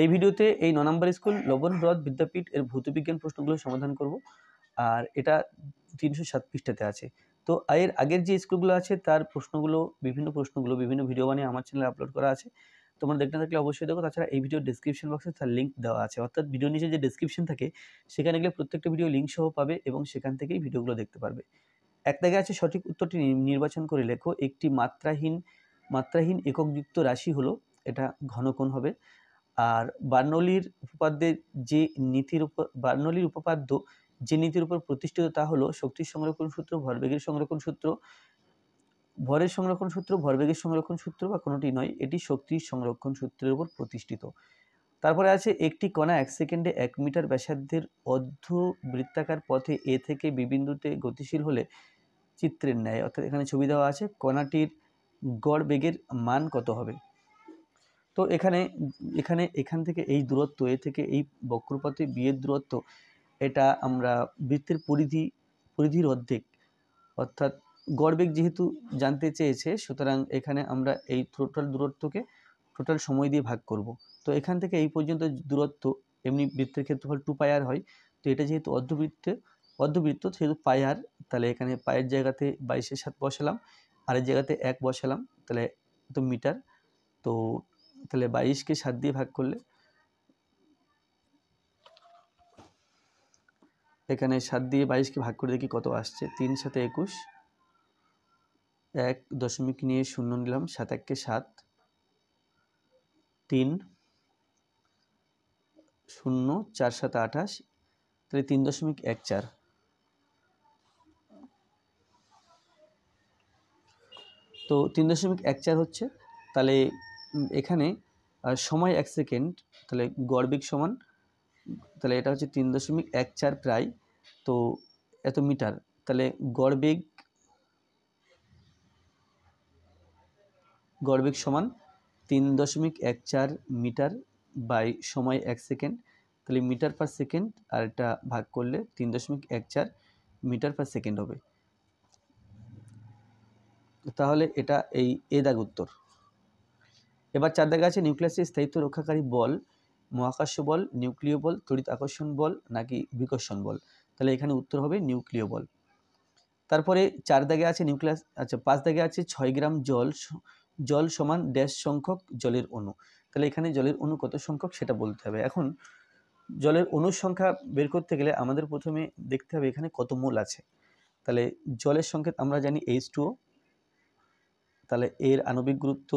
এই ভিডিওতে এই ন নম্বর স্কুল লবণ হ্রদ বিদ্যাপীঠ এর ভৌতবিজ্ঞান প্রশ্নগুলো সমাধান করব আর এটা তিনশো সাত পৃষ্ঠাতে আছে তো এর আগের যে স্কুলগুলো আছে তার প্রশ্নগুলো বিভিন্ন প্রশ্নগুলো বিভিন্ন ভিডিও বানিয়ে আমার চ্যানেলে আপলোড করা আছে তোমরা দেখতে থাকলে অবশ্যই দেখো তাছাড়া এই ভিডিওর ডিসক্রিপশন বক্সে তার লিঙ্ক দেওয়া আছে অর্থাৎ ভিডিও নিচে যে ডিসক্রিপশন থাকে সেখানে গেলে প্রত্যেকটা ভিডিও লিঙ্ক সহ পাবে এবং সেখান থেকেই ভিডিওগুলো দেখতে পারবে এক দাগে আছে সঠিক উত্তরটি নির্বাচন করে লেখো একটি মাত্রাহীন মাত্রাহীন এককযুক্ত রাশি হলো এটা ঘনকোণ হবে আর বার্নলির উপপাদ্যের যে নীতির উপর বার্নলির উপপাদ্য যে নীতির উপর প্রতিষ্ঠিত তা হলো শক্তির সংরক্ষণ সূত্র ভরবেগের সংরক্ষণ সূত্র ভরের সংরক্ষণ সূত্র ভরবেগের সংরক্ষণ সূত্র বা কোনোটি নয় এটি শক্তির সংরক্ষণ সূত্রের উপর প্রতিষ্ঠিত তারপরে আছে একটি কণা এক সেকেন্ডে এক মিটার ব্যাসার্ধের অর্ধ বৃত্তাকার পথে এ থেকে বিবিন্দুতে গতিশীল হলে চিত্রের ন্যায় অর্থাৎ এখানে ছবি দেওয়া আছে কণাটির গড় বেগের মান কত হবে তো এখানে এখানে এখান থেকে এই দূরত্ব এ থেকে এই বক্রপাতে বিয়ের দূরত্ব এটা আমরা বৃত্তের পরিধি পরিধির অর্ধেক অর্থাৎ গড়বেগ যেহেতু জানতে চেয়েছে সুতরাং এখানে আমরা এই টোটাল দূরত্বকে টোটাল সময় দিয়ে ভাগ করব তো এখান থেকে এই পর্যন্ত দূরত্ব এমনি বৃত্তের ক্ষেত্রফল টু পায়ার হয় তো এটা যেহেতু অর্ধবৃত্তে অর্ধবৃত্ত সেহেতু পায়ার তাহলে এখানে পায়ের জায়গাতে বাইশের সাত বসালাম আরেক জায়গাতে এক বসালাম তাহলে তো মিটার তো তাহলে বাইশকে সাত দিয়ে ভাগ করলে এখানে সাত দিয়ে বাইশকে ভাগ করে দেখি কত আসছে তিন সাথে একুশ এক দশমিক নিয়ে শূন্য নিলাম সাত এককে সাত তিন শূন্য চার সাত আঠাশ তাহলে তিন দশমিক এক চার তো তিন দশমিক এক চার হচ্ছে তাহলে এখানে সময় এক সেকেন্ড তাহলে গর্বিক সমান তাহলে এটা হচ্ছে তিন দশমিক এক চার প্রায় তো এত মিটার তাহলে গর্বেগ গড়বেগ সমান তিন দশমিক এক চার মিটার বাই সময় এক সেকেন্ড তাহলে মিটার পার সেকেন্ড আর এটা ভাগ করলে তিন দশমিক এক চার মিটার পার সেকেন্ড হবে তাহলে এটা এই এ দাগ উত্তর এবার চার দেখা আছে নিউক্লিয়াসের স্থায়িত্ব রক্ষাকারী বল মহাকাশ্য বল নিউক্লিয় বল তড়িৎ আকর্ষণ বল নাকি বিকর্ষণ বল তাহলে এখানে উত্তর হবে নিউক্লিয় বল তারপরে চার দাগে আছে নিউক্লিয়াস আচ্ছা পাঁচ দাগে আছে ছয় গ্রাম জল জল সমান ড্যাশ সংখ্যক জলের অণু তাহলে এখানে জলের অণু কত সংখ্যক সেটা বলতে হবে এখন জলের অণুর সংখ্যা বের করতে গেলে আমাদের প্রথমে দেখতে হবে এখানে কত মোল আছে তাহলে জলের সংকেত আমরা জানি এইচ টু তাহলে এর আণবিক গুরুত্ব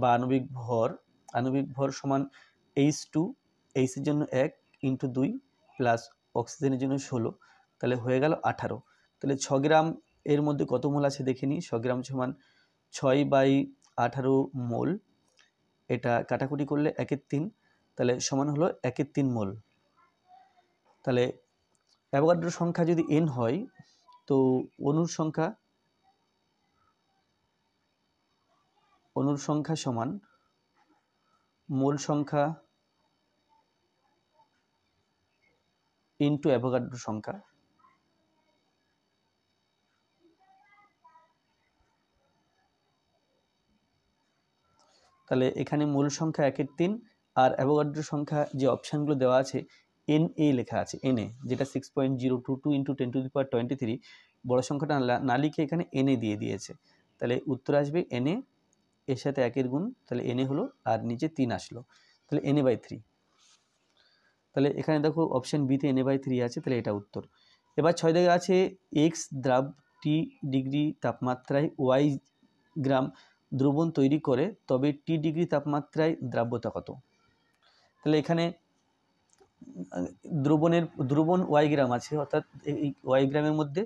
বা আণবিক ভর আণবিক ভর সমান এইচ টু এইচের জন্য এক ইন্টু দুই প্লাস অক্সিজেনের জন্য ষোলো তাহলে হয়ে গেল আঠারো তাহলে ছ গ্রাম এর মধ্যে কত মোল আছে দেখে নিই ছ গ্রাম সমান ছয় বাই আঠারো মোল এটা কাটাকুটি করলে একের তিন তাহলে সমান হলো একের তিন মোল তাহলে অ্যাভোগাড্রোর সংখ্যা যদি এন হয় তো অনুর সংখ্যা অনুর সংখ্যা সমান মূল সংখ্যা ইন্টু অ্যাভোগাড্রো সংখ্যা তাহলে এখানে মূল সংখ্যা একের তিন আর অ্যাভোগাড্রো সংখ্যা যে অপশানগুলো দেওয়া আছে এন এ লেখা আছে এন এ যেটা six point zero two two into ten to the power twenty three বড় সংখ্যাটা না লিখে এখানে এন এ দিয়ে দিয়েছে তাহলে উত্তর আসবে এন এ এর সাথে একের গুণ তাহলে এনে হলো আর নিচে তিন আসলো তাহলে এনে বাই থ্রি তাহলে এখানে দেখো অপশান বিতে এনে বাই থ্রি আছে তাহলে এটা উত্তর এবার ছয় দিকে আছে এক্স দ্রাব টি ডিগ্রি তাপমাত্রায় ওয়াই গ্রাম দ্রবণ তৈরি করে তবে টি ডিগ্রি তাপমাত্রায় দ্রাব্যতা কত তাহলে এখানে দ্রবণের দ্রবণ ওয়াই গ্রাম আছে অর্থাৎ এই ওয়াই গ্রামের মধ্যে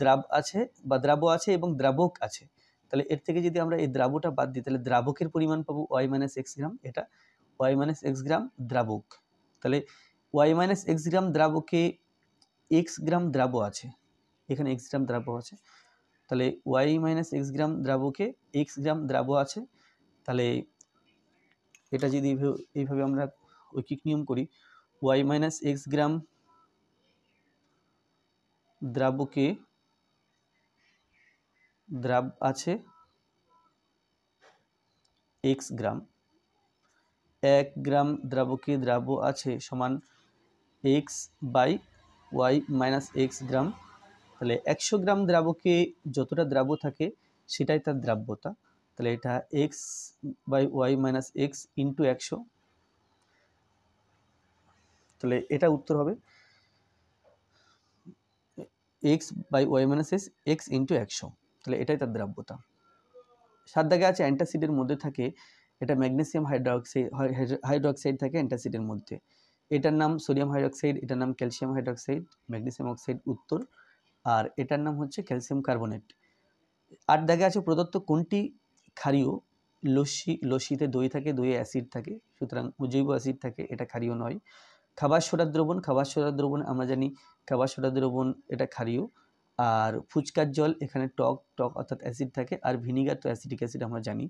দ্রাব আছে বা দ্রাব্য আছে এবং দ্রাবক আছে তাহলে এর থেকে যদি আমরা এই দ্রাবটা বাদ দিই তাহলে দ্রাবকের পরিমাণ পাবো ওয়াই মাইনাস এক্স গ্রাম এটা ওয়াই মাইনাস এক্স গ্রাম দ্রাবক তাহলে ওয়াই মাইনাস এক্স গ্রাম দ্রাবকে এক্স গ্রাম দ্রাব আছে এখানে এক্স গ্রাম দ্রাব আছে তাহলে ওয়াই মাইনাস এক্স গ্রাম দ্রাবকে এক্স গ্রাম দ্রাব আছে তাহলে এটা যদি এইভাবে আমরা ঐকিক নিয়ম করি ওয়াই মাইনাস এক্স গ্রাম দ্রাবকে দ্রাব আছে এক্স গ্রাম এক গ্রাম দ্রাবকে দ্রাব্য আছে সমান x by y minus x gram তাহলে একশো গ্রাম দ্রাবকে যতটা দ্রাব্য থাকে সেটাই তার দ্রাব্যতা তাহলে এটা x by y minus x into একশো তাহলে এটা উত্তর হবে x by y minus x into একশো তাহলে এটাই তার দ্রাব্যতা সাত দাগে আছে অ্যান্টাসিডের মধ্যে থাকে এটা ম্যাগনেসিয়াম হাইড্রোক্সাইড হাইড্রোক্সাইড থাকে অ্যান্টাসিডের মধ্যে এটার নাম সোডিয়াম হাইড্রোক্সাইড এটার নাম ক্যালসিয়াম হাইড্রোক্সাইড ম্যাগনেসিয়াম অক্সাইড উত্তর আর এটার নাম হচ্ছে ক্যালসিয়াম কার্বোনেট আট দাগে আছে প্রদত্ত কোনটি ক্ষারীয় লস্যি লস্যিতে দই থাকে দইয়ে অ্যাসিড থাকে সুতরাং জৈব অ্যাসিড থাকে এটা ক্ষারীয় নয় খাবার সোডা দ্রবণ খাবার সোডা দ্রবণ আমরা জানি খাবার সোডা দ্রবণ এটা ক্ষারীয় আর ফুচকার জল এখানে টক টক অর্থাৎ অ্যাসিড থাকে আর ভিনিগার তো অ্যাসিডিক অ্যাসিড আমরা জানি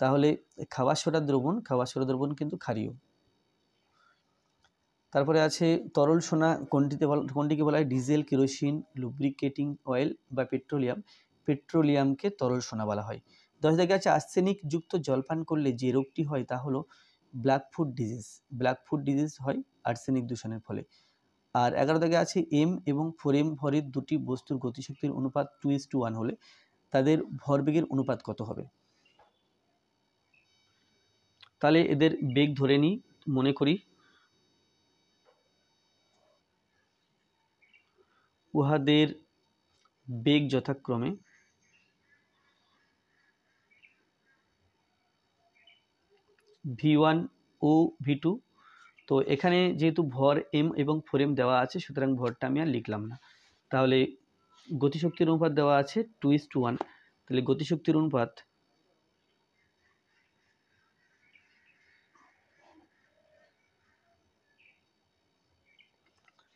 তাহলে খাওয়া সোডা দ্রবণ খাওয়া সোডা দ্রবণ কিন্তু ক্ষারীয় তারপরে আছে তরল সোনা কোনটিতে কোনটিকে বলা হয় ডিজেল কেরোসিন লুব্রিকেটিং অয়েল বা পেট্রোলিয়াম পেট্রোলিয়ামকে তরল সোনা বলা হয় দশ থেকে আছে আর্সেনিক যুক্ত জলপান করলে যে রোগটি হয় তা হলো black food disease black food disease হয় আর্সেনিক দূষণের ফলে আর এগারো দাগে আছে এম এবং ফোর এম ভরের দুটি বস্তুর গতিশক্তির অনুপাত টু ইস টু ওয়ান হলে তাদের ভরবেগের অনুপাত কত হবে তাহলে এদের বেগ ধরে নিই মনে করি উহাদের বেগ যথাক্রমে ভি ওয়ান ও ভি টু তো এখানে যেহেতু ভর এম এবং ফোর এম দেওয়া আছে সুতরাং ভরটা আমি আর লিখলাম না তাহলে গতিশক্তির অনুপাত দেওয়া আছে টু ইস টু ওয়ান তাহলে গতিশক্তির অনুপাত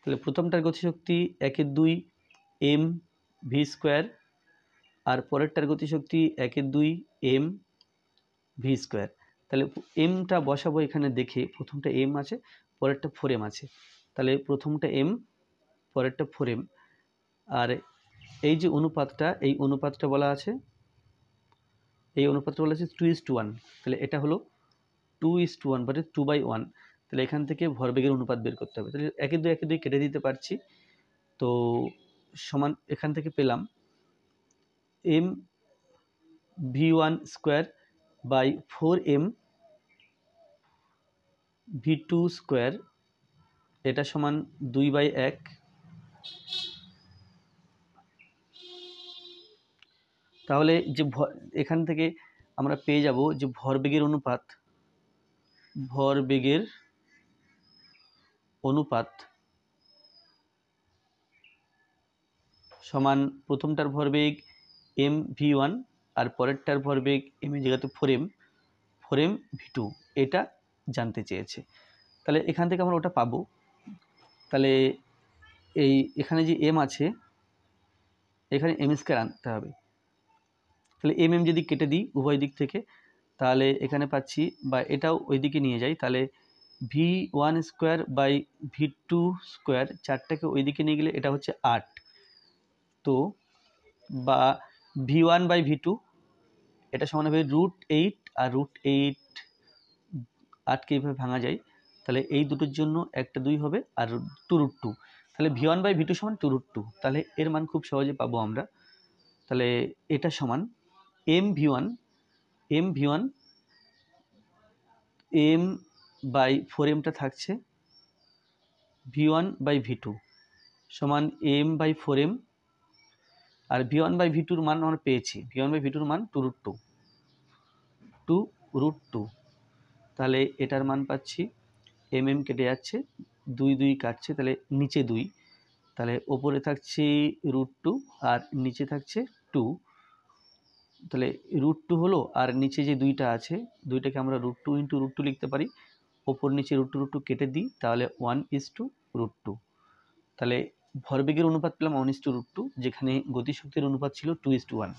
তাহলে প্রথমটার গতিশক্তি একের দুই এম ভি স্কোয়ার আর পরেরটার গতিশক্তি একের দুই এম ভি স্কোয়ার তাহলে এমটা বসাবো এখানে দেখে প্রথমটা এম আছে পরেরটা ফোর এম আছে তাহলে প্রথমটা এম পরেরটা ফোর এম আর এই যে অনুপাতটা এই অনুপাতটা বলা আছে এই অনুপাতটা বলা আছে টু ইস টু ওয়ান তাহলে এটা হলো two is to one but two by one তাহলে এখান থেকে ভরবেগের অনুপাত বের করতে হবে তাহলে একে দুই একে দুই কেটে দিতে পারছি তো সমান এখান থেকে পেলাম m v one square by four m v two square এটা সমান দুই বাই এক তাহলে যে এখান থেকে আমরা পেয়ে যাব যে ভরবেগের অনুপাত ভরবেগের অনুপাত সমান প্রথমটার ভরবেগ এম ভি ওয়ান আর পরেরটার ভরবেগ এম এ জায়গাতে four m four m v two এটা জানতে চেয়েছে তাহলে এখান থেকে আমরা ওটা পাবো তাহলে এই এখানে যে এম আছে এখানে এম স্কোয়ার আনতে হবে তাহলে এম এম যদি কেটে দিই উভয় দিক থেকে তাহলে এখানে পাচ্ছি বা এটাও ওই দিকে নিয়ে যাই তাহলে v one square by v two square চারটাকে ওই দিকে নিয়ে গেলে এটা হচ্ছে আট তো বা v one by v two এটা সমান হবে রুট এইট আর রুট এইট আটকে এইভাবে ভাঙা যায় তাহলে এই দুটোর জন্য একটা দুই হবে আর টু রুট টু তাহলে v one by v two সমান টু রুট টু তাহলে এর মান খুব সহজে পাবো আমরা তাহলে এটা সমান m v one m v one m by four এমটা থাকছে v one by v two সমান এম বাই ফোর এম আর ভি ওয়ান বাই ভি টুর মান আমরা পেয়েছি ভি ওয়ান বাই ভি টুর মান two root two two root two তাহলে এটার মান পাচ্ছি এম এম কেটে যাচ্ছে দুই দুই কাটছে তাহলে নিচে দুই তাহলে ওপরে থাকছে রুট টু আর নিচে থাকছে টু তাহলে রুট টু হলো আর নিচে যে দুইটা আছে দুইটাকে আমরা root two into root two লিখতে পারি ওপর নিচে রুট টু রুট টু কেটে দিই তাহলে one is to root two তাহলে ভরবেগের অনুপাত পেলাম one is to root two যেখানে গতিশক্তির অনুপাত ছিল টু ইস টু ওয়ান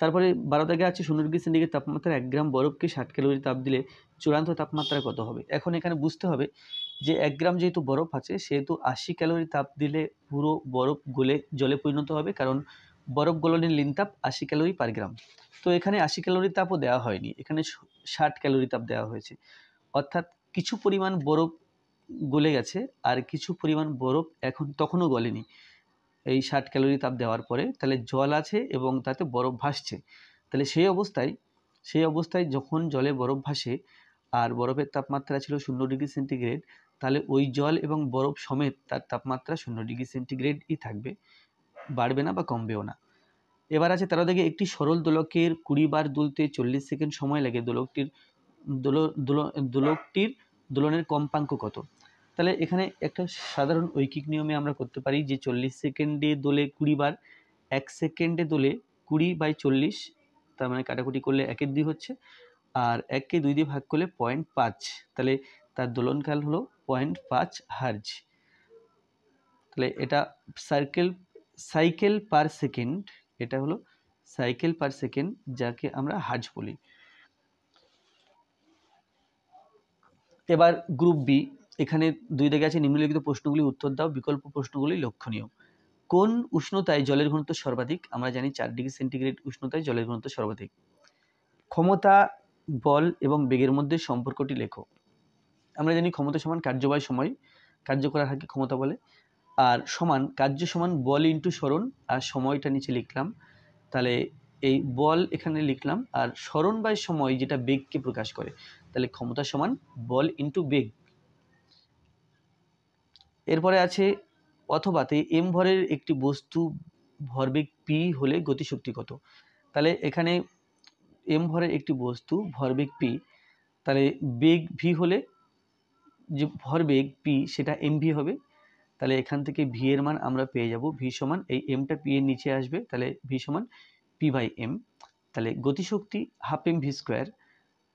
তারপরে বারো দাগে আছে শূন্য ডিগ্রি সেন্টিগ্রেড তাপমাত্রা এক গ্রাম বরফকে ষাট ক্যালোরি তাপ দিলে চূড়ান্ত তাপমাত্রা কত হবে এখন এখানে বুঝতে হবে যে এক গ্রাম যেহেতু বরফ আছে সেহেতু আশি ক্যালোরি তাপ দিলে পুরো বরফ গলে জলে পরিণত হবে কারণ বরফ গলনের লিনতাপ আশি ক্যালোরি পার গ্রাম তো এখানে আশি ক্যালোরি তাপও দেওয়া হয়নি এখানে ষাট ক্যালোরি তাপ দেওয়া হয়েছে অর্থাৎ কিছু পরিমাণ বরফ গলে গেছে আর কিছু পরিমাণ বরফ এখন তখনও গলেনি এই ষাট ক্যালোরি তাপ দেওয়ার পরে তাহলে জল আছে এবং তাতে বরফ ভাসছে তাহলে সেই অবস্থায় সেই অবস্থায় যখন জলে বরফ ভাসে আর বরফের তাপমাত্রা ছিল শূন্য ডিগ্রি সেন্টিগ্রেড তাহলে ওই জল এবং বরফ সমেত তার তাপমাত্রা শূন্য ডিগ্রি সেন্টিগ্রেডই থাকবে বাড়বে না বা কমবেও না এবার আছে তারা থেকে একটি সরল দোলকের কুড়ি বার দুলতে চল্লিশ সেকেন্ড সময় লাগে দোলকটির দোল দোল দোলকটির দোলনের কম্পাঙ্ক কত তাহলে এখানে একটা সাধারণ ঐকিক নিয়মে আমরা করতে পারি যে চল্লিশ সেকেন্ডে দোলে কুড়ি বার এক সেকেন্ডে দোলে কুড়ি বাই চল্লিশ তার মানে কাটাকুটি করলে একের দুই হচ্ছে আর এককে দুই দিয়ে ভাগ করলে পয়েন্ট পাঁচ তাহলে তার দোলনকাল হলো পয়েন্ট পাঁচ হার্জ তাহলে এটা সার্কেল সাইকেল পার সেকেন্ড এটা হলো সাইকেল পার সেকেন্ড যাকে আমরা হার্জ বলি এবার গ্রুপ বি এখানে দুই দিকে আছে নিম্নলিখিত প্রশ্নগুলি উত্তর দাও বিকল্প প্রশ্নগুলি লক্ষণীয় কোন উষ্ণতায় জলের ঘনত্ব সর্বাধিক আমরা জানি চার ডিগ্রি সেন্টিগ্রেড উষ্ণতায় জলের ঘনত্ব সর্বাধিক ক্ষমতা বল এবং বেগের মধ্যে সম্পর্কটি লেখো আমরা জানি ক্ষমতা সমান কার্যবায় সময় কার্য করার হারকে ক্ষমতা বলে আর সমান কার্য সমান বল ইন্টু স্মরণ আর সময়টা নিচে লিখলাম তাহলে এই বল এখানে লিখলাম আর স্মরণ বাই সময় যেটা বেগকে প্রকাশ করে তাহলে ক্ষমতা সমান বল ইন্টু বেগ এরপরে আছে অথবাতে এম ভরের একটি বস্তু ভরবেগ পি হলে গতিশক্তি কত তাহলে এখানে এম ভরের একটি বস্তু ভরবেগ পি তাহলে বেগ ভি হলে যে ভরবেগ পি সেটা এম ভি হবে তাহলে এখান থেকে ভি এর মান আমরা পেয়ে যাব ভি সমান এই এমটা পি এর নিচে আসবে তাহলে ভি সমান পি বাই এম তাহলে গতিশক্তি হাফ এম ভি স্কোয়ার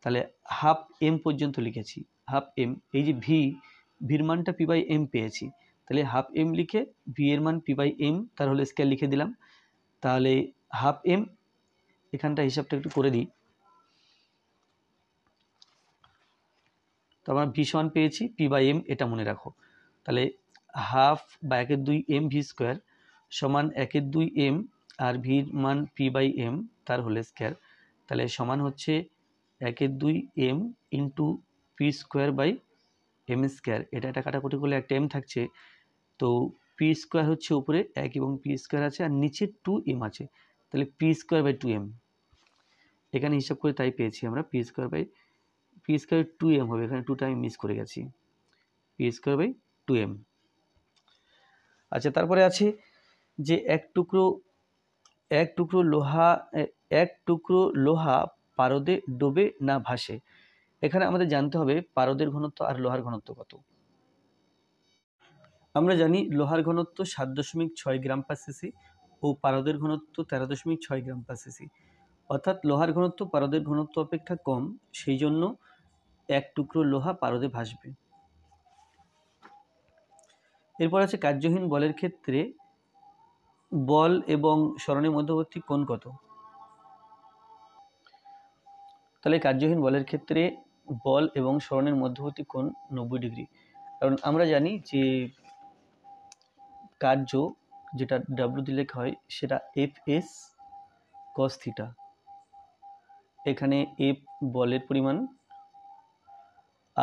তাহলে হাফ এম পর্যন্ত লিখেছি হাফ এম এই যে ভি ভির মানটা পি বাই এম পেয়েছি তাহলে হাফ এম লিখে ভি এর মান পি বাই এম তার হলে স্কেয়ার লিখে দিলাম তাহলে হাফ এম এখানটা হিসাবটা একটু করে দিই তো আমরা ভি সমান পেয়েছি পি বাই এম এটা মনে রাখো তাহলে হাফ বা একের দুই এম ভি স্কোয়ার সমান একের দুই এম আর ভির মান পি বাই এম তার হোলে স্কোয়ার তাহলে সমান হচ্ছে একের দুই m into p square by m square এটা একটা কাটাকুটি করলে একটা এম থাকছে তো পি স্কোয়ার হচ্ছে উপরে এক এবং পি স্কোয়ার আছে আর নিচে টু এম আছে তাহলে p square by two m এখানে হিসাব করে তাই পেয়েছি আমরা p square by p square two m হবে এখানে টুটা আমি মিস করে গেছি p square by two m আচ্ছা তারপরে আছে যে এক টুকরো এক টুকরো লোহা এক টুকরো লোহা পারদে ডোবে না ভাসে এখানে আমাদের জানতে হবে পারদের ঘনত্ব আর লোহার ঘনত্ব কত আমরা জানি লোহার ঘনত্ব সাত দশমিক ছয় গ্রাম পার সিসি ও পারদের ঘনত্ব তেরো দশমিক ছয় গ্রাম পার সিসি অর্থাৎ লোহার ঘনত্ব পারদের ঘনত্ব অপেক্ষা কম সেই জন্য এক টুকরো লোহা পারদে ভাসবে এরপর আছে কার্যহীন বলের ক্ষেত্রে বল এবং স্মরণের মধ্যবর্তী কোণ কত তাহলে কার্যহীন বলের ক্ষেত্রে বল এবং স্মরণের মধ্যবর্তী কোণ নব্বই ডিগ্রি কারণ আমরা জানি যে কার্য যেটা ডাব্লু দিলে হয় সেটা এফ এস কস থিটা এখানে এফ বলের পরিমাণ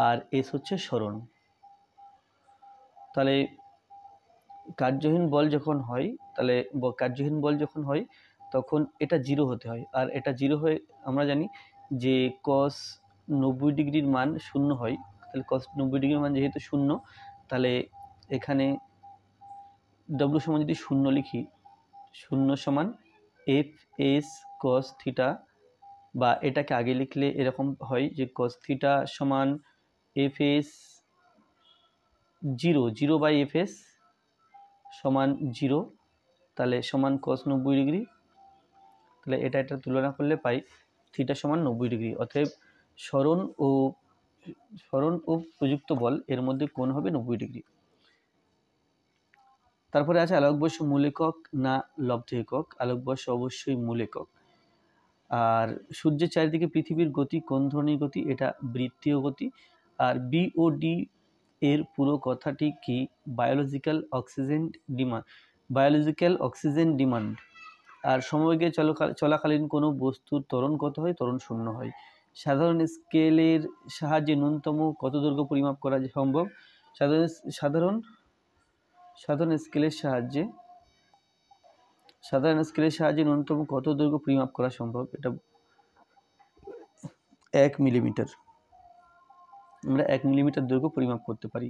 আর এস হচ্ছে স্মরণ তাহলে কার্যহীন বল যখন হয় তাহলে কার্যহীন বল যখন হয় তখন এটা জিরো হতে হয় আর এটা জিরো হয়ে আমরা জানি যে কস নব্বই ডিগ্রির মান শূন্য হয় তাহলে কস নব্বই ডিগ্রির মান যেহেতু শূন্য তাহলে এখানে ডব্লু সমান যদি শূন্য লিখি শূন্য সমান এফ এস কস থিটা বা এটাকে আগে লিখলে এরকম হয় যে কস থিটা সমান f s zero zero by f s সমান জিরো তাহলে সমান কস নব্বই ডিগ্রি তাহলে এটা এটা তুলনা করলে পাই থিটা সমান নব্বই ডিগ্রি অতএব স্মরণ ও স্মরণ ও প্রযুক্ত বল এর মধ্যে কোণ হবে নব্বই ডিগ্রি তারপরে আছে আলোকবর্ষ মূল একক না লব্ধ একক আলোকবর্ষ অবশ্যই মূল একক আর সূর্যের চারিদিকে পৃথিবীর গতি কোন ধরনের গতি এটা বৃত্তীয় গতি আর বিওডি এর পুরো কথাটি কি biological oxygen demand biological oxygen demand আর সময়কে চলাকালীন কোনো বস্তুর ত্বরণ কত হয় ত্বরণ শূন্য হয় সাধারণ স্কেলের সাহায্যে ন্যূনতম কত দৈর্ঘ্য পরিমাপ করা সম্ভব সাধারণ সাধারণ সাধারণ স্কেলের সাহায্যে সাধারণ স্কেলের সাহায্যে ন্যূনতম কত দৈর্ঘ্য পরিমাপ করা সম্ভব এটা এক মিলিমিটার আমরা এক মিলিমিটার দৈর্ঘ্য পরিমাপ করতে পারি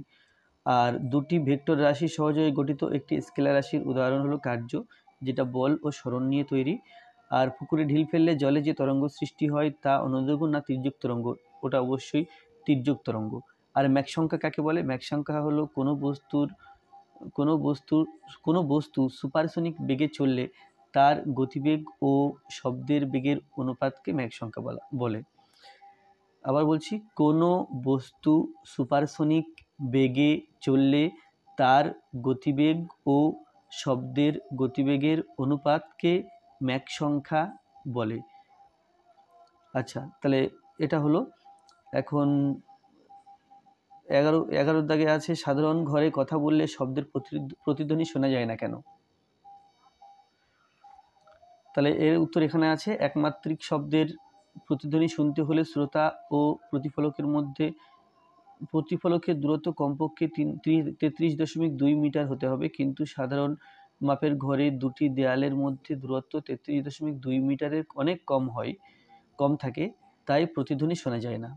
আর দুটি ভেক্টর রাশি সহজে গঠিত একটি স্কেলার রাশির উদাহরণ হলো কার্য যেটা বল ও স্মরণ নিয়ে তৈরি আর পুকুরে ঢিল ফেললে জলে যে তরঙ্গ সৃষ্টি হয় তা অনুদ্রগ না তির্যক তরঙ্গ ওটা অবশ্যই তির্যক তরঙ্গ আর ম্যাক সংখ্যা কাকে বলে ম্যাক সংখ্যা হলো কোনো বস্তুর কোনো বস্তুর কোনো বস্তু সুপারসনিক বেগে চললে তার গতিবেগ ও শব্দের বেগের অনুপাতকে ম্যাক সংখ্যা বলা বলে আবার বলছি কোনো বস্তু সুপারসনিক বেগে চললে তার গতিবেগ ও শব্দের গতিবেগের অনুপাতকে ম্যাক সংখ্যা বলে আচ্ছা তাহলে এটা হলো এখন এগারো এগারোর দাগে আছে সাধারণ ঘরে কথা বললে শব্দের প্রতিধ্বনি শোনা যায় না কেন তাহলে এর উত্তর এখানে আছে একমাত্রিক শব্দের প্রতিধ্বনি শুনতে হলে শ্রোতা ও প্রতিফলকের মধ্যে প্রতিফলকের দূরত্ব কমপক্ষে তিন তেত্রিশ দশমিক দুই মিটার হতে হবে কিন্তু সাধারণ মাপের ঘরের দুটি দেয়ালের মধ্যে দূরত্ব তেত্রিশ দশমিক দুই মিটারের অনেক কম হয় কম থাকে তাই প্রতিধ্বনি শোনা যায় না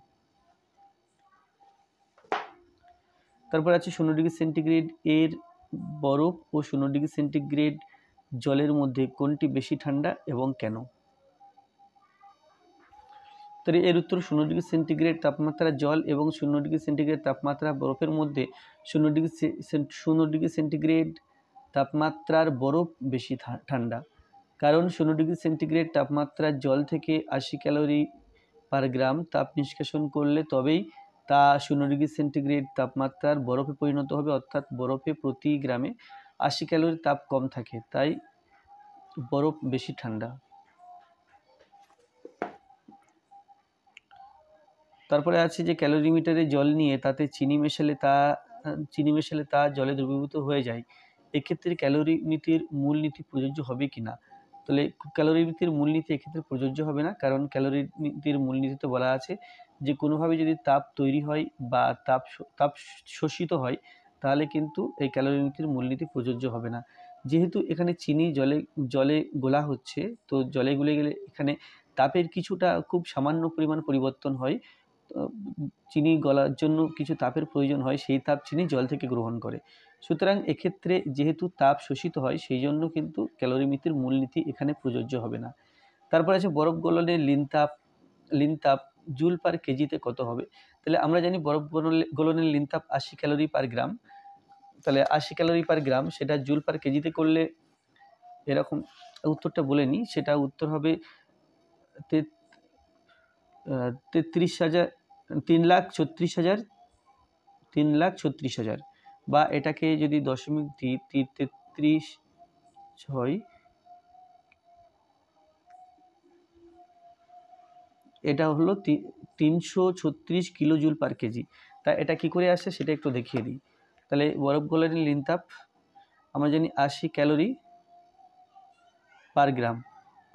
তারপর আছে শূন্য ডিগ্রি সেন্টিগ্রেড এর বরফ ও শূন্য ডিগ্রি সেন্টিগ্রেড জলের মধ্যে কোনটি বেশি ঠান্ডা এবং কেন তাহলে এর উত্তর শূন্য ডিগ্রি সেন্টিগ্রেড তাপমাত্রা জল এবং শূন্য ডিগ্রি সেন্টিগ্রেড তাপমাত্রা বরফের মধ্যে শূন্য ডিগ্রি শূন্য ডিগ্রি সেন্টিগ্রেড তাপমাত্রার বরফ বেশি ঠান্ডা কারণ ষোলো ডিগ্রি সেন্টিগ্রেড তাপমাত্রার জল থেকে আশি ক্যালোরি পার গ্রাম তাপ নিষ্কাশন করলে তবেই তা শূন্য ডিগ্রি সেন্টিগ্রেড তাপমাত্রার বরফে পরিণত হবে অর্থাৎ বরফে প্রতি গ্রামে আশি ক্যালোরি তাপ কম থাকে তাই বরফ বেশি ঠান্ডা তারপরে আছে যে ক্যালোরিমিটারে জল নিয়ে তাতে চিনি মেশালে তা চিনি মেশালে তা জলে দ্রবীভূত হয়ে যায় এক্ষেত্রে ক্যালোরি নীতির মূলনীতি প্রযোজ্য হবে কি না তাহলে ক্যালোরি নীতির মূলনীতি এক্ষেত্রে প্রযোজ্য হবে না কারণ ক্যালোরি নীতির মূলনীতিতে বলা আছে যে কোনোভাবে যদি তাপ তৈরি হয় বা তাপ তাপ শোষিত হয় তাহলে কিন্তু এই ক্যালোরি নীতির মূলনীতি প্রযোজ্য হবে না যেহেতু এখানে চিনি জলে জলে গোলা হচ্ছে তো জলে গুলে গেলে এখানে তাপের কিছুটা খুব সামান্য পরিমাণ পরিবর্তন হয় চিনি গলার জন্য কিছু তাপের প্রয়োজন হয় সেই তাপ চিনি জল থেকে গ্রহণ করে সুতরাং এক্ষেত্রে যেহেতু তাপ শোষিত হয় সেই জন্য কিন্তু ক্যালোরিমিতির মূলনীতি এখানে প্রযোজ্য হবে না তারপর আছে বরফ গলনের লিনতাপ লিনতাপ জুল পার কেজিতে কত হবে তাহলে আমরা জানি বরফ গলনের লিনতাপ আশি ক্যালোরি পার গ্রাম তাহলে আশি ক্যালোরি পার গ্রাম সেটা জুল পার কেজিতে করলে এরকম উত্তরটা বলে নিই সেটা উত্তর হবে তেত্রিশ হাজার তিন লাখ ছত্রিশ হাজার তিন লাখ ছত্রিশ হাজার বা এটাকে যদি দশমিক দিই তেত্রিশ ছয় এটা হলো তিনশো ছত্রিশ কিলো জুল পার কেজি তা এটা কি করে আসে সেটা একটু দেখিয়ে দিই তাহলে বরফ গলানির লিনতাপ আমরা জানি আশি ক্যালোরি পার গ্রাম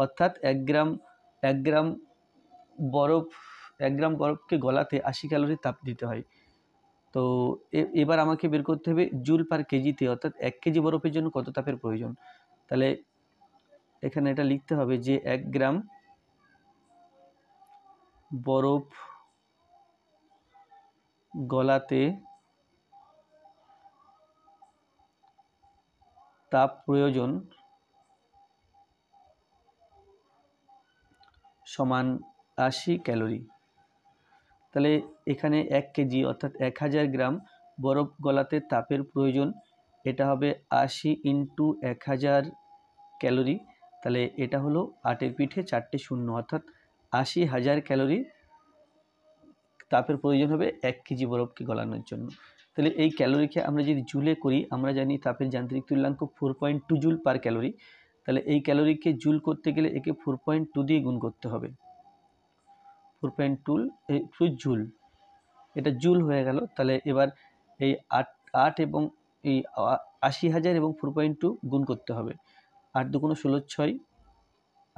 অর্থাৎ এক গ্রাম এক গ্রাম বরফ এক গ্রাম বরফকে গলাতে আশি ক্যালোরি তাপ দিতে হয় তো এবার আমাকে বের করতে হবে জুল পার কেজিতে অর্থাৎ এক কেজি বরফের জন্য কত তাপের প্রয়োজন তাহলে এখানে এটা লিখতে হবে যে এক গ্রাম বরফ গলাতে তাপ প্রয়োজন সমান আশি ক্যালোরি তাহলে এখানে এক কেজি অর্থাৎ এক হাজার গ্রাম বরফ গলাতে তাপের প্রয়োজন এটা হবে আশি ইন্টু এক হাজার ক্যালোরি তাহলে এটা হলো আটের পিঠে চারটে শূন্য অর্থাৎ আশি হাজার ক্যালোরি তাপের প্রয়োজন হবে এক কেজি বরফকে গলানোর জন্য তাহলে এই ক্যালোরিকে আমরা যদি জুলে করি আমরা জানি তাপের যান্ত্রিক তুল্যাঙ্ক four point two joule per calorie তাহলে এই ক্যালোরিকে জুল করতে গেলে একে ফোর পয়েন্ট টু দিয়ে গুণ করতে হবে ফোর পয়েন্ট টুল টু জুল এটা জুল হয়ে গেল তাহলে এবার এই আট আট এবং এই আশি হাজার এবং ফোর পয়েন্ট টু গুণ করতে হবে আট দুগুণ ষোলো ছয়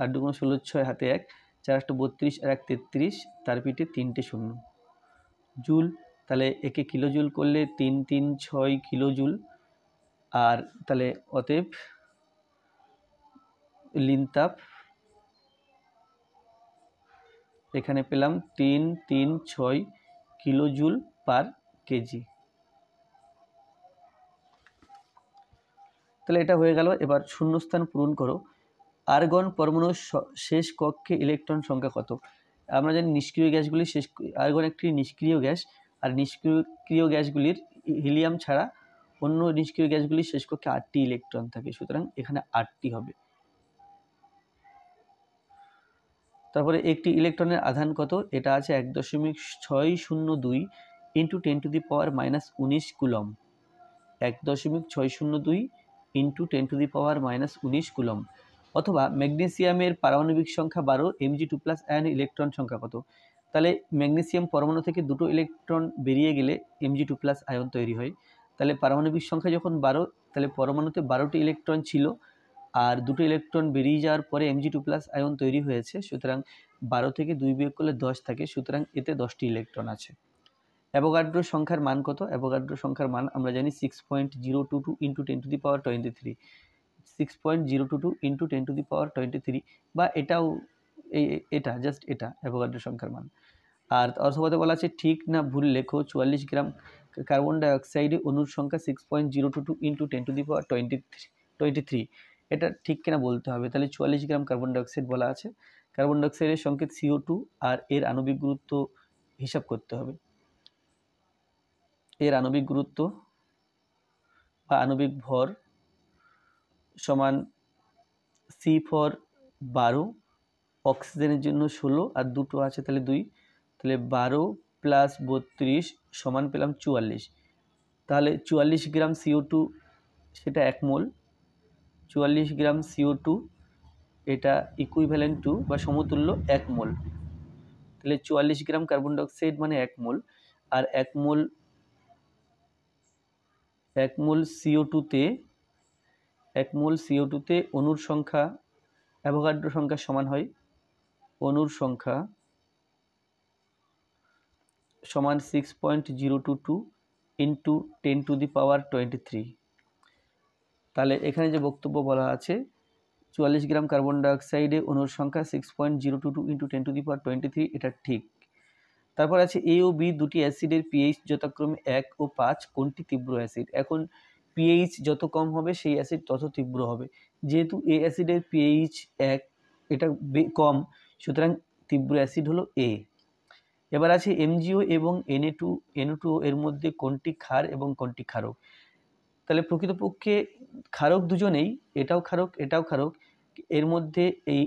আট দুগুণ ষোলো ছয় হাতে এক চার আটটা বত্রিশ আর এক তেত্রিশ তার পিঠে তিনটে শূন্য জুল তাহলে একে কিলো জুল করলে তিন তিন ছয় কিলো জুল আর তাহলে অতএব লিনতাপ এখানে পেলাম তিন তিন ছয় কিলোজুল পার কেজি তাহলে এটা হয়ে গেল এবার শূন্যস্থান পূরণ করো আর্গন পরমাণুর শেষ কক্ষে ইলেকট্রন সংখ্যা কত আমরা জানি নিষ্ক্রিয় গ্যাসগুলি শেষ আর্গন একটি নিষ্ক্রিয় গ্যাস আর নিষ্ক্রিয় গ্যাসগুলির হিলিয়াম ছাড়া অন্য নিষ্ক্রিয় গ্যাসগুলির শেষ কক্ষে আটটি ইলেকট্রন থাকে সুতরাং এখানে আটটি হবে তারপরে একটি ইলেকট্রনের আধান কত এটা আছে এক দশমিক ছয় শূন্য দুই into ten to the power minus উনিশ কুলম এক দশমিক ছয় শূন্য দুই into ten to the power minus উনিশ কুলম অথবা ম্যাগনেসিয়ামের পারমাণবিক সংখ্যা বারো MG two plus an electron সংখ্যা কত তাহলে ম্যাগনেসিয়াম পরমাণু থেকে দুটো ইলেকট্রন বেরিয়ে গেলে এমজি টু প্লাস আয়ন তৈরি হয় তাহলে পারমাণবিক সংখ্যা যখন বারো তাহলে পরমাণুতে বারোটি ইলেকট্রন ছিল আর দুটো ইলেকট্রন বেরিয়ে যাওয়ার পরে জি টু প্লাস আয়ন তৈরি হয়েছে সুতরাং বারো থেকে দুই বিয়োগ করলে দশ থাকে সুতরাং এতে দশটি ইলেকট্রন আছে অ্যাভোগাড্রো সংখ্যার মান কত অ্যাভোগাড্রো সংখ্যার মান আমরা জানি six point zero two two into ten to the power twenty three six point zero two two into ten to the power twenty three বা এটাও এই এটা জাস্ট এটা অ্যাভোগাড্রো সংখ্যার মান আর অর্থপথে বলা আছে ঠিক না ভুল লেখো চুয়াল্লিশ গ্রাম কার্বন ডাইঅক্সাইডে অনুর সংখ্যা six point zero two two into ten to the power twenty three twenty three এটা ঠিক কিনা বলতে হবে তাহলে চুয়াল্লিশ গ্রাম কার্বন ডাইঅক্সাইড বলা আছে কার্বন ডাইঅক্সাইডের সংকেত সিও টু আর এর আণবিক গুরুত্ব হিসাব করতে হবে এর আণবিক গুরুত্ব বা আণবিক ভর সমান সি ফর বারো অক্সিজেনের জন্য ষোলো আর দুটো আছে তাহলে দুই তাহলে বারো প্লাস বত্রিশ সমান পেলাম চুয়াল্লিশ তাহলে চুয়াল্লিশ গ্রাম সিও টু সেটা এক মোল চুয়াল্লিশ গ্রাম সিও টু এটা ইকুইভ্যালেন্ট টু বা সমতুল্য এক মোল তাহলে চুয়াল্লিশ গ্রাম কার্বন ডাইঅক্সাইড মানে এক মোল আর এক মোল এক মোল সিও টুতে এক মোল সিও টুতে অনুর সংখ্যা অ্যাভোগাড্রো সংখ্যা সমান হয় অনুর সংখ্যা সমান six point zero two two into ten to the power twenty three তাহলে এখানে যে বক্তব্য বলা আছে চুয়াল্লিশ গ্রাম কার্বন ডাইঅক্সাইডে অনুর সংখ্যা six point zero two two into ten to the power twenty three এটা ঠিক তারপর আছে এ ও বি দুটি অ্যাসিডের পিএইচ যথাক্রমে এক ও পাঁচ কোনটি তীব্র অ্যাসিড এখন পিএইচ যত কম হবে সেই অ্যাসিড তত তীব্র হবে যেহেতু এ অ্যাসিডের পিএইচ এক এটা কম সুতরাং তীব্র অ্যাসিড হলো এ এবার আছে এমজিও এবং এনএ টু এন টু এর মধ্যে কোনটি ক্ষার এবং কোনটি ক্ষারক তাহলে প্রকৃতপক্ষে ক্ষারক দুজনেই এটাও ক্ষারক এটাও ক্ষারক এর মধ্যে এই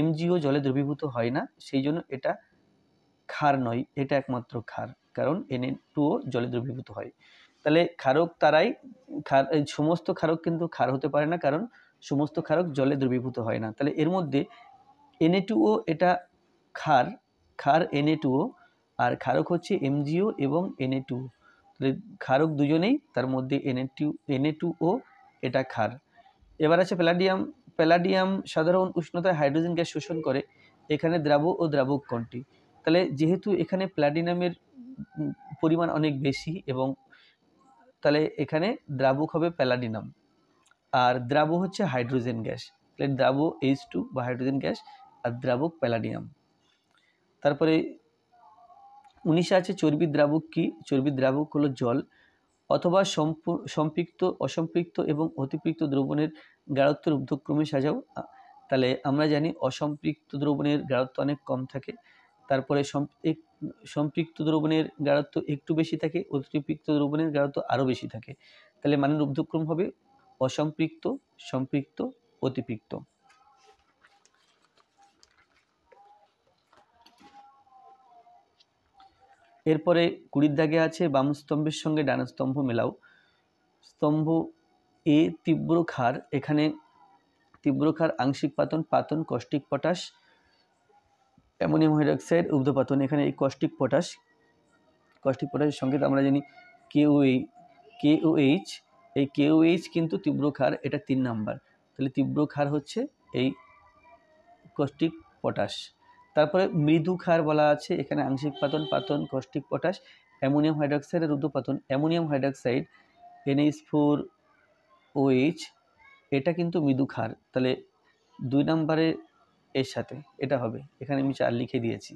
এমজিও জলে দ্রবীভূত হয় না সেই জন্য এটা ক্ষার নয় এটা একমাত্র ক্ষার কারণ এনএ টুও জলে দ্রবীভূত হয় তাহলে ক্ষারক তারাই খার সমস্ত ক্ষারক কিন্তু ক্ষার হতে পারে না কারণ সমস্ত ক্ষারক জলে দ্রবীভূত হয় না তাহলে এর মধ্যে এনএ টুও এটা ক্ষার ক্ষার এনএ টুও আর ক্ষারক হচ্ছে এমজিও এবং এনএ টু তাহলে ক্ষারক দুজনেই তার মধ্যে এনএ টু এনএ টুও এটা ক্ষার এবার আছে প্যালাডিয়াম প্যালাডিয়াম সাধারণ উষ্ণতায় হাইড্রোজেন গ্যাস শোষণ করে এখানে দ্রাব ও দ্রাবক কণ্ঠী তাহলে যেহেতু এখানে প্ল্যাডিনামের পরিমাণ অনেক বেশি এবং তাহলে এখানে দ্রাবক হবে প্যালাডিনাম আর দ্রাব হচ্ছে হাইড্রোজেন গ্যাস তাহলে দ্রাব এইচ টু বা হাইড্রোজেন গ্যাস আর দ্রাবক প্যালাডিয়াম তারপরে উনিশে আছে চর্বি দ্রাবক কি চর্বি দ্রাবক হলো জল অথবা সম্পৃক্ত অসম্পৃক্ত এবং অতিপৃক্ত দ্রবণের গাঢ়ত্বের রুদ্ধক্রমে সাজাও তাহলে আমরা জানি অসম্পৃক্ত দ্রবণের গাঢ়ত্ব অনেক কম থাকে তারপরে সম্পৃক্ত দ্রবণের গাঢ়ত্ব একটু বেশি থাকে অতিপৃক্ত দ্রবণের গাঢ়ত্ব আরও বেশি থাকে তাহলে মানের ঊর্ধ্বক্রম হবে অসম্পৃক্ত সম্পৃক্ত অতিপৃক্ত এরপরে কুড়ির দাগে আছে বাম স্তম্ভের সঙ্গে ডান স্তম্ভ মেলাও স্তম্ভ এ তীব্র ক্ষার এখানে তীব্র ক্ষার আংশিক পাতন পাতন কষ্টিক পটাশ অ্যামোনিয়াম হাইড্রক্সাইড পাতন এখানে এই কষ্টিক পটাশ কষ্টিক পটাশের সঙ্গে আমরা জানি কেওএ কেওএইচ এই কেওএইচ কিন্তু তীব্র ক্ষার এটা তিন নাম্বার তাহলে তীব্র ক্ষার হচ্ছে এই কষ্টিক পটাশ তারপরে মৃদু ক্ষার বলা আছে এখানে আংশিক পাতন পাতন কষ্টিক পটাশ অ্যামোনিয়াম হাইড্রক্সাইড আর পাতন ammonium hydroxide NH four OH এটা কিন্তু মৃদু ক্ষার তাহলে দুই নম্বরে এর সাথে এটা হবে এখানে আমি চার লিখে দিয়েছি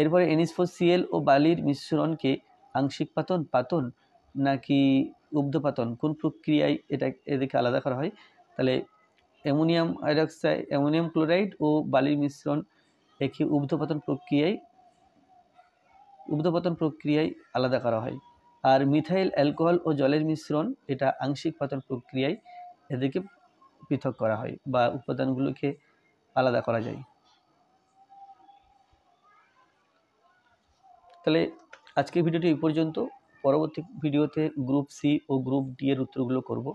এরপরে এনএস ফোর সিএল ও বালির মিশ্রণকে আংশিক পাতন পাতন নাকি উব্ধপাতন কোন প্রক্রিয়ায় এটা এদেরকে আলাদা করা হয় তাহলে অ্যামোনিয়াম হাইড্রক্সাইড অ্যামোনিয়াম ক্লোরাইড ও বালির মিশ্রণ একই উব্ধপতন প্রক্রিয়ায় উব্ধপতন প্রক্রিয়ায় আলাদা করা হয় আর মিথাইল অ্যালকোহল ও জলের মিশ্রণ এটা আংশিক পতন প্রক্রিয়ায় এদেরকে পৃথক করা হয় বা উপাদানগুলোকে আলাদা করা যায় তাহলে আজকের ভিডিওটি এই পর্যন্ত পরবর্তী ভিডিওতে গ্রুপ সি ও গ্রুপ ডি এর উত্তরগুলো করব